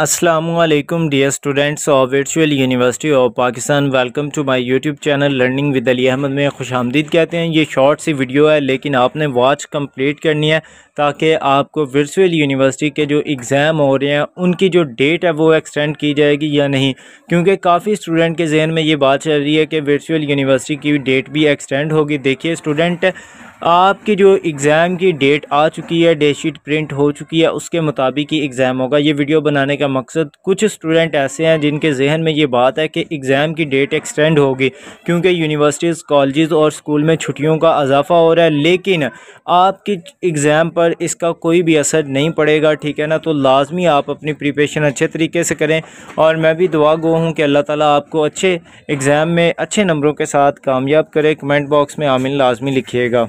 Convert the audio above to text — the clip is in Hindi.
Aslam dear students of virtual university of Pakistan welcome to my YouTube channel learning with Ali Ahmed में खुश आमदीद कहते हैं ये शॉर्ट सी वीडियो है लेकिन आपने वॉच कंप्लीट करनी है ताकि आपको वर्चुअल यूनिवर्सिटी के जो एग्ज़ाम हो रहे हैं उनकी जो डेट है वो एक्सटेंड की जाएगी या नहीं क्योंकि काफ़ी स्टूडेंट के जहन में ये बात चल रही है कि वर्चुअल यूनिवर्सिटी की डेट भी एक्सटेंड होगी देखिए स्टूडेंट आपकी जो एग्ज़ाम की डेट आ चुकी है डेट शीट प्रिंट हो चुकी है उसके मुताबिक ही एग्ज़ाम होगा ये वीडियो बनाने का मकसद कुछ स्टूडेंट ऐसे हैं जिनके जहन में ये बात है कि एग्ज़ाम की डेट एक्सटेंड होगी क्योंकि यूनिवर्सिटीज़ कॉलेजेस और स्कूल में छुट्टियों का इजाफा हो रहा है लेकिन आपकी एग्ज़ाम पर इसका कोई भी असर नहीं पड़ेगा ठीक है ना तो लाजमी आप अपनी प्रिपेशन अच्छे तरीके से करें और मैं भी दुआ गो हूँ कि अल्लाह ताली आपको अच्छे एग्ज़ाम में अच्छे नंबरों के साथ कामयाब करें कमेंट बॉक्स में आमिन लाजमी लिखिएगा